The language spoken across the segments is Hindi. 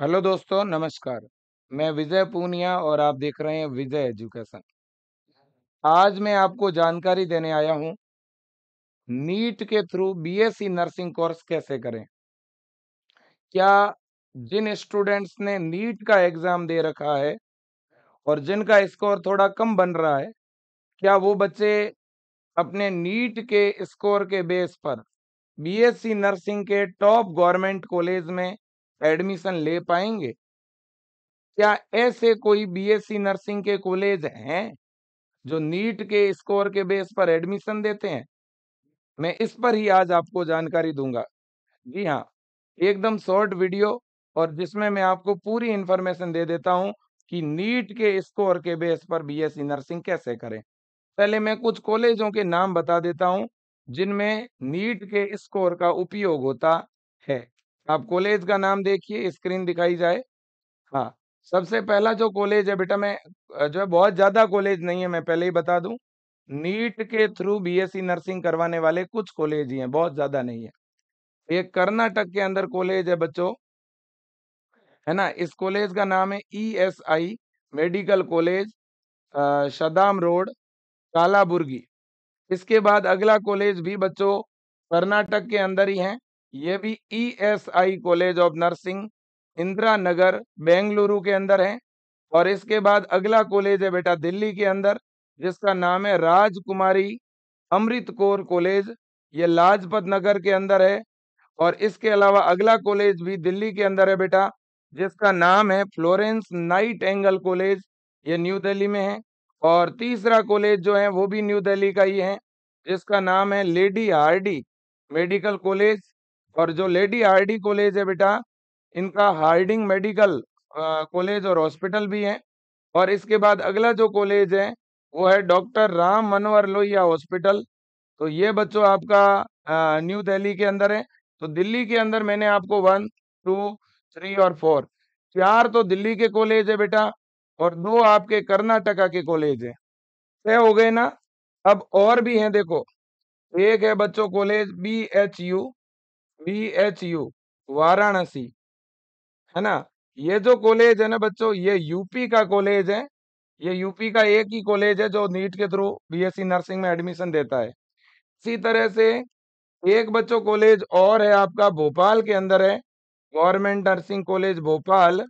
हेलो दोस्तों नमस्कार मैं विजय पूनिया और आप देख रहे हैं विजय एजुकेशन आज मैं आपको जानकारी देने आया हूं नीट के through BSc e nursing course कैसे करें क्या जिन स्टूडेंट्स ने नीट का एग्ज़ाम दे रखा है और जिनका स्कोर थोड़ा कम बन रहा है क्या वो बच्चे अपने नीट के स्कोर के बेस पर बीएससी e नर्सिंग के टॉप गवर्नमेंट कॉलेज में एडमिशन ले पाएंगे क्या ऐसे कोई बीएससी नर्सिंग के कॉलेज हैं जो नीट के स्कोर के बेस पर एडमिशन देते हैं मैं इस पर ही आज आपको जानकारी दूंगा जी हाँ एकदम शॉर्ट वीडियो और जिसमें मैं आपको पूरी इंफॉर्मेशन दे देता हूँ कि नीट के स्कोर के बेस पर बीएससी नर्सिंग कैसे करें पहले मैं कुछ कॉलेजों के नाम बता देता हूँ जिनमें नीट के स्कोर का उपयोग होता है आप कॉलेज का नाम देखिए स्क्रीन दिखाई जाए हाँ सबसे पहला जो कॉलेज है बेटा मैं जो है बहुत ज़्यादा कॉलेज नहीं है मैं पहले ही बता दूं नीट के थ्रू बीएससी नर्सिंग करवाने वाले कुछ कॉलेज ही हैं बहुत ज़्यादा नहीं है एक कर्नाटक के अंदर कॉलेज है बच्चों है ना इस कॉलेज का नाम है E S I medical college Sedam road Kalaburagi इसके बाद अगला कॉलेज भी बच्चों कर्नाटक के अंदर ही है ये भी I college of nursing Indira Nagar Bengaluru के अंदर है और इसके बाद अगला कॉलेज है बेटा दिल्ली के अंदर जिसका नाम है राजकुमारी अमृत कौर कॉलेज ये लाजपत नगर के अंदर है और इसके अलावा अगला कॉलेज भी दिल्ली के अंदर है बेटा जिसका नाम है फ्लोरेंस नाइट एंगल कॉलेज ये न्यू दिल्ली में है और तीसरा कॉलेज जो है वो भी न्यू दिल्ली का ही है जिसका नाम है लेडी आर मेडिकल कॉलेज और जो लेडी हार्डी कॉलेज है बेटा इनका हार्डिंग मेडिकल कॉलेज और हॉस्पिटल भी है और इसके बाद अगला जो कॉलेज है वो है डॉक्टर राम मनोहर लोहिया हॉस्पिटल तो ये बच्चों आपका न्यू दिल्ली के अंदर है तो दिल्ली के अंदर मैंने आपको वन टू थ्री और फोर चार तो दिल्ली के कॉलेज है बेटा और दो आपके कर्नाटका के कॉलेज है तय हो गए ना अब और भी हैं देखो एक है बच्चों college B H U V H U Varanasi है ना ये जो कॉलेज है ना बच्चों ये यूपी का कॉलेज है ये यूपी का एक ही कॉलेज है जो नीट के थ्रू बीएससी नर्सिंग में एडमिशन देता है इसी तरह से एक बच्चों कॉलेज और है आपका भोपाल के अंदर है गवर्नमेंट नर्सिंग कॉलेज भोपाल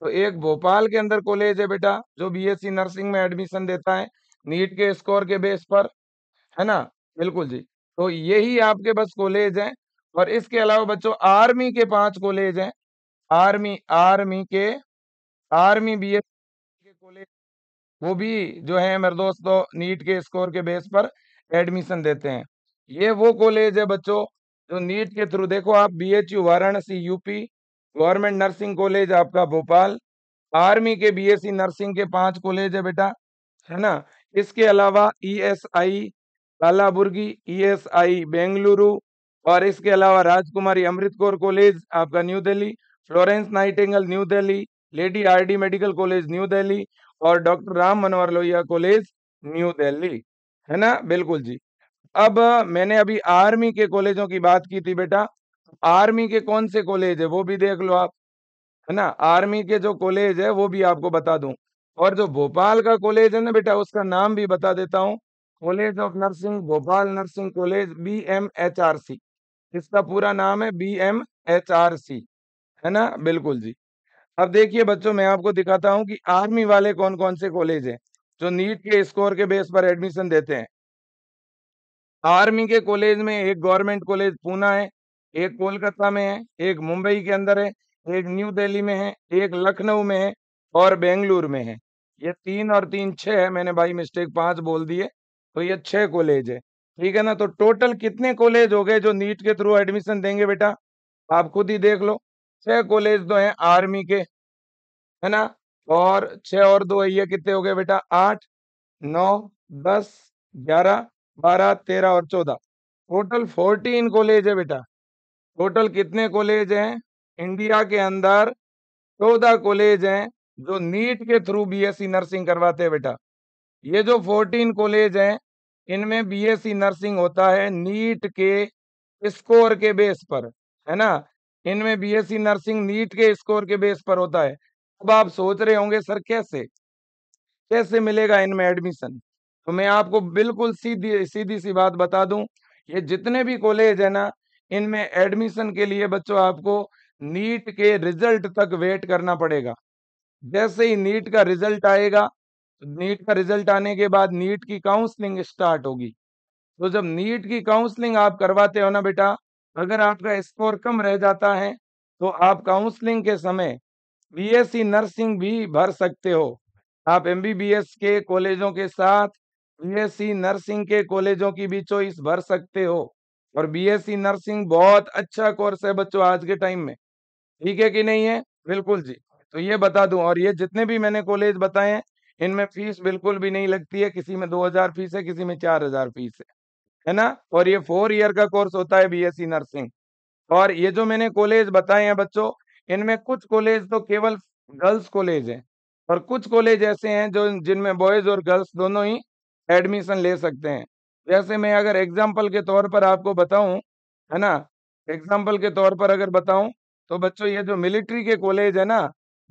तो एक भोपाल के अंदर कॉलेज है बेटा जो बीएससी नर्सिंग में एडमिशन देता है नीट के स्कोर के बेस पर है ना बिल्कुल जी तो यही आपके बस कॉलेज हैं और इसके अलावा बच्चों आर्मी के पांच कॉलेज हैं आर्मी आर्मी के आर्मी बी एस के कॉलेज वो भी जो है मेरे दोस्तों नीट के स्कोर के बेस पर एडमिशन देते हैं ये वो कॉलेज है बच्चों जो नीट के थ्रू देखो आप B H U Varanasi UP government nursing college आपका भोपाल आर्मी के बीएससी e नर्सिंग के पांच कॉलेज है बेटा है ना इसके अलावा E e S I Kalaburagi E e S I Bengaluru और इसके अलावा राजकुमारी अमृत कौर कॉलेज आपका New Delhi Florence nightingale New Delhi lady R D medical college New Delhi और doctor Ram Manohar Lohia college New Delhi है ना बिल्कुल जी अब मैंने अभी आर्मी के कॉलेजों की बात की थी बेटा आर्मी के कौन से कॉलेज है वो भी देख लो आप है ना आर्मी के जो कॉलेज है वो भी आपको बता दूं और जो भोपाल का कॉलेज है ना बेटा उसका नाम भी बता देता हूँ college of nursing Bhopal nursing college B M H R C इसका पूरा नाम है B M H R C है ना बिल्कुल जी अब देखिए बच्चों मैं आपको दिखाता हूँ कि आर्मी वाले कौन कौन से कॉलेज हैं जो नीट के स्कोर के बेस पर एडमिशन देते हैं आर्मी के कॉलेज में एक गवर्नमेंट कॉलेज पूना है एक कोलकाता में है एक मुंबई के अंदर है एक न्यू दिल्ली में है एक लखनऊ में है और बेंगलुरु में है ये तीन और तीन छः है मैंने भाई मिस्टेक पाँच बोल दिए तो ये छः कॉलेज है ठीक है ना तो टोटल कितने कॉलेज हो गए जो नीट के थ्रू एडमिशन देंगे बेटा आप खुद ही देख लो छह कॉलेज तो हैं आर्मी के है ना और छह और दो है ये कितने हो गए बेटा आठ नौ दस ग्यारह बारह तेरह और चौदह टोटल फोर्टीन कॉलेज है बेटा टोटल कितने कॉलेज हैं इंडिया के अंदर चौदह कॉलेज हैं जो नीट के थ्रू बीएससी नर्सिंग करवाते हैं बेटा ये जो फोर्टीन कॉलेज हैं इनमें बीएससी नर्सिंग होता है नीट के स्कोर के बेस पर है ना इनमें बीएससी नर्सिंग नीट के स्कोर के बेस पर होता है अब आप सोच रहे होंगे सर कैसे कैसे मिलेगा इनमें एडमिशन तो मैं आपको बिल्कुल सीधी सीधी सी बात बता दूं ये जितने भी कॉलेज है ना इनमें एडमिशन के लिए बच्चों आपको नीट के रिजल्ट तक वेट करना पड़ेगा जैसे ही नीट का रिजल्ट आएगा नीट का रिजल्ट आने के बाद नीट की काउंसलिंग स्टार्ट होगी तो जब नीट की काउंसलिंग आप करवाते हो ना बेटा अगर आपका स्कोर कम रह जाता है तो आप काउंसलिंग के समय बीएससी e नर्सिंग भी भर सकते हो आप एमबीबीएस के कॉलेजों के साथ बीएससी e नर्सिंग के कॉलेजों की भी चॉइस भर सकते हो और बीएससी e नर्सिंग बहुत अच्छा कोर्स है बच्चों आज के टाइम में ठीक है कि नहीं है बिल्कुल जी तो ये बता दूं और ये जितने भी मैंने कॉलेज बताए हैं इनमें फीस बिल्कुल भी नहीं लगती है किसी में दो हजार फीस है किसी में चार हजार फीस है है ना और ये फोर ईयर का कोर्स होता है बीएससी नर्सिंग और ये जो मैंने कॉलेज बताए हैं बच्चों इनमें कुछ कॉलेज तो केवल गर्ल्स कॉलेज है और कुछ कॉलेज ऐसे हैं जो जिनमें बॉयज और गर्ल्स दोनों ही एडमिशन ले सकते हैं जैसे मैं अगर एग्जाम्पल के तौर पर आपको बताऊं है ना एग्जाम्पल के तौर पर अगर बताऊं तो बच्चों ये जो मिलिट्री के कॉलेज है ना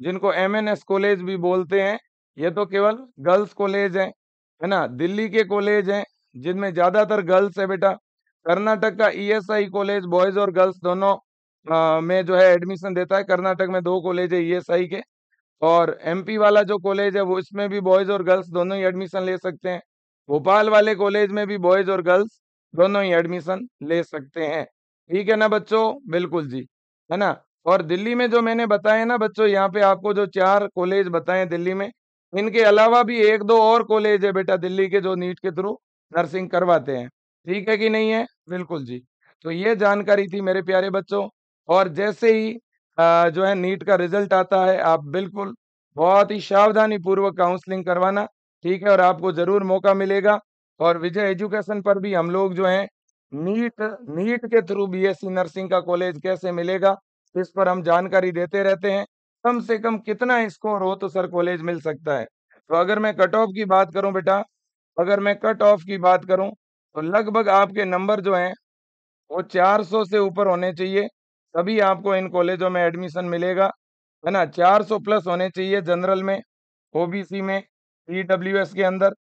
जिनको एम कॉलेज भी बोलते हैं ये तो केवल गर्ल्स कॉलेज है है ना दिल्ली के कॉलेज हैं जिनमें ज़्यादातर गर्ल्स है बेटा कर्नाटक का ईएसआई e कॉलेज बॉयज़ और गर्ल्स दोनों आ, में जो है एडमिशन देता है कर्नाटक में दो कॉलेज है ईएसआई e के और एमपी वाला जो कॉलेज है वो इसमें भी बॉयज़ और गर्ल्स दोनों ही एडमिशन ले सकते हैं भोपाल वाले कॉलेज में भी बॉयज़ और गर्ल्स दोनों ही एडमिशन ले सकते हैं ठीक है ना बच्चों बिल्कुल जी है ना और दिल्ली में जो मैंने बताया ना बच्चों यहाँ पे आपको जो चार कॉलेज बताए दिल्ली में इनके अलावा भी एक दो और कॉलेज है बेटा दिल्ली के जो नीट के थ्रू नर्सिंग करवाते हैं ठीक है कि नहीं है बिल्कुल जी तो ये जानकारी थी मेरे प्यारे बच्चों और जैसे ही आ, जो है नीट का रिजल्ट आता है आप बिल्कुल बहुत ही सावधानी पूर्वक काउंसलिंग करवाना ठीक है और आपको जरूर मौका मिलेगा और विजय एजुकेशन पर भी हम लोग जो है नीट नीट के थ्रू बीएससी नर्सिंग का कॉलेज कैसे मिलेगा इस पर हम जानकारी देते रहते हैं कम से कम कितना स्कोर हो तो सर कॉलेज मिल सकता है तो अगर मैं कट ऑफ की बात करूं बेटा अगर मैं कट ऑफ की बात करूं तो लगभग आपके नंबर जो हैं वो 400 से ऊपर होने चाहिए तभी आपको इन कॉलेजों में एडमिशन मिलेगा है ना 400 प्लस होने चाहिए जनरल में ओबीसी में ई के अंदर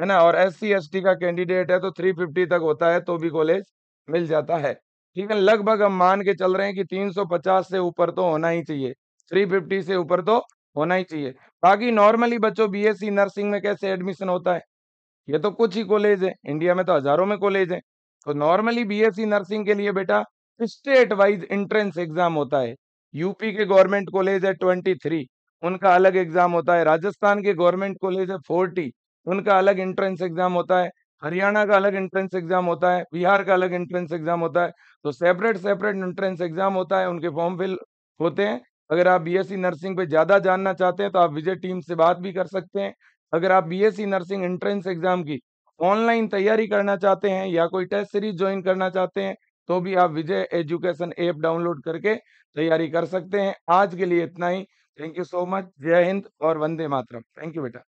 है ना और एस सी का कैंडिडेट है तो 350 तक होता है तो भी कॉलेज मिल जाता है ठीक है लगभग हम मान के चल रहे हैं कि 350 से ऊपर तो होना ही चाहिए 350 से ऊपर तो होना ही चाहिए बाकी नॉर्मली बच्चों बीएससी नर्सिंग में कैसे एडमिशन होता है ये तो कुछ ही कॉलेज है इंडिया में तो हजारों में कॉलेज है तो नॉर्मली बीएससी नर्सिंग के लिए बेटा स्टेट वाइज एंट्रेंस एग्जाम होता है यूपी के गवर्नमेंट कॉलेज है ट्वेंटी थ्री उनका अलग एग्जाम होता है राजस्थान के गवर्नमेंट कॉलेज है फोर्टी उनका अलग एंट्रेंस एग्जाम होता है हरियाणा का अलग एंट्रेंस एग्जाम होता है बिहार का अलग एंट्रेंस एग्जाम होता है तो सेपरेट सेपरेट एंट्रेंस एग्जाम होता है उनके फॉर्म फिल होते हैं अगर आप बीएससी नर्सिंग e पे ज़्यादा जानना चाहते हैं तो आप विजय टीम से बात भी कर सकते हैं अगर आप बीएससी नर्सिंग एंट्रेंस एग्ज़ाम की ऑनलाइन तैयारी करना चाहते हैं या कोई टेस्ट सीरीज ज्वाइन करना चाहते हैं तो भी आप विजय एजुकेशन ऐप डाउनलोड करके तैयारी कर सकते हैं आज के लिए इतना ही थैंक यू सो मच जय हिंद और वंदे मातरम थैंक यू बेटा